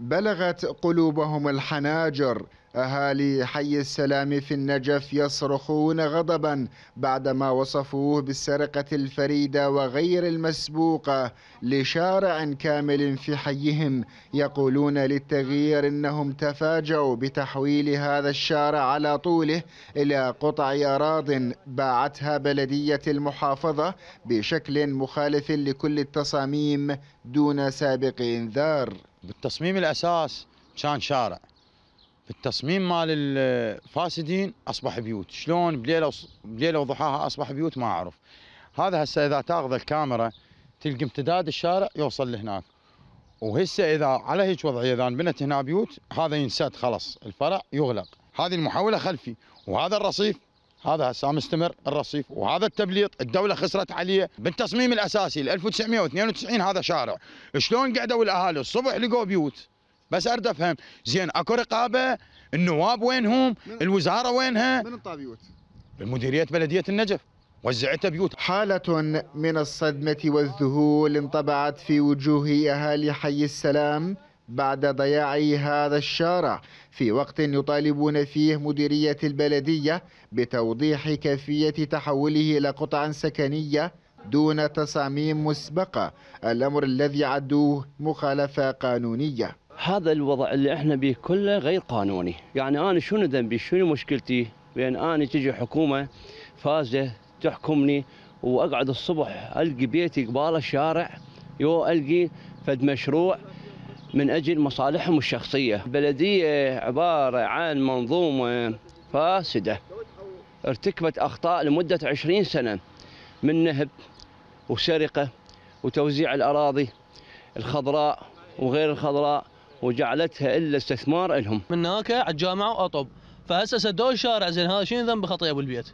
بلغت قلوبهم الحناجر أهالي حي السلام في النجف يصرخون غضبا بعدما وصفوه بالسرقة الفريدة وغير المسبوقة لشارع كامل في حيهم يقولون للتغيير أنهم تفاجأوا بتحويل هذا الشارع على طوله إلى قطع أراض باعتها بلدية المحافظة بشكل مخالف لكل التصاميم دون سابق إنذار بالتصميم الاساس كان شارع بالتصميم مال الفاسدين اصبح بيوت شلون بليله بليله وضحاها اصبح بيوت ما اعرف هذا هسه اذا تاخذ الكاميرا تلقى امتداد الشارع يوصل لهناك وهسه اذا على هيك وضعيه اذا بنت هنا بيوت هذا ينسد خلاص الفرع يغلق هذه المحوله خلفي وهذا الرصيف هذا هسه مستمر الرصيف وهذا التبليط الدوله خسرت عليه بالتصميم الاساسي ل 1992 هذا شارع شلون قعدوا الاهالي الصبح لقوا بيوت بس اريد افهم زين اكو رقابه النواب وينهم الوزاره وينها من انطى بيوت المديريه بلديه النجف وزعت بيوت حالة من الصدمة والذهول انطبعت في وجوه أهالي حي السلام بعد ضياع هذا الشارع في وقت يطالبون فيه مديرية البلدية بتوضيح كيفية تحوله إلى قطع سكنية دون تصاميم مسبقة الأمر الذي عدوه مخالفة قانونية هذا الوضع اللي احنا به كله غير قانوني يعني أنا شنو ذنبي شنو مشكلتي بأن أنا تجي حكومة فازة تحكمني وأقعد الصبح ألقي بيتي قبال الشارع يو ألقي فد مشروع من أجل مصالحهم الشخصية البلدية آه، عبارة عن منظومة فاسدة ارتكبت أخطاء لمدة عشرين سنة من نهب وسرقة وتوزيع الأراضي الخضراء وغير الخضراء وجعلتها إلا استثمار لهم من هناك على الجامعة وأطب فهسه سدوا الشارع زين هذا شنو ذنب خطيه بالبيت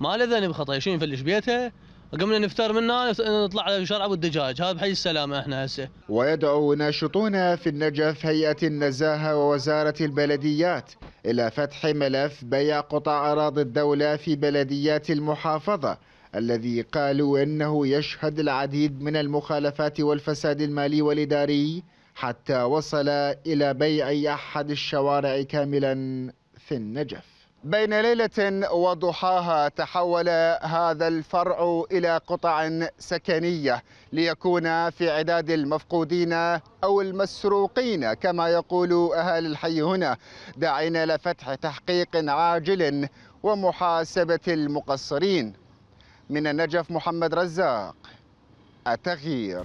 ما له ذنب خطيه شنو يفلش بيته قمنا نفطر منها نطلع على شارع ابو الدجاج هذا بحي السلامه احنا هسه ويدعو ناشطون في النجف هيئه النزاهه ووزاره البلديات الى فتح ملف بيع قطع اراضي الدوله في بلديات المحافظه الذي قالوا انه يشهد العديد من المخالفات والفساد المالي والاداري حتى وصل الى بيع احد الشوارع كاملا في النجف بين ليلة وضحاها تحول هذا الفرع إلى قطع سكنية ليكون في عداد المفقودين أو المسروقين كما يقول أهالي الحي هنا داعين لفتح تحقيق عاجل ومحاسبة المقصرين من النجف محمد رزاق التغيير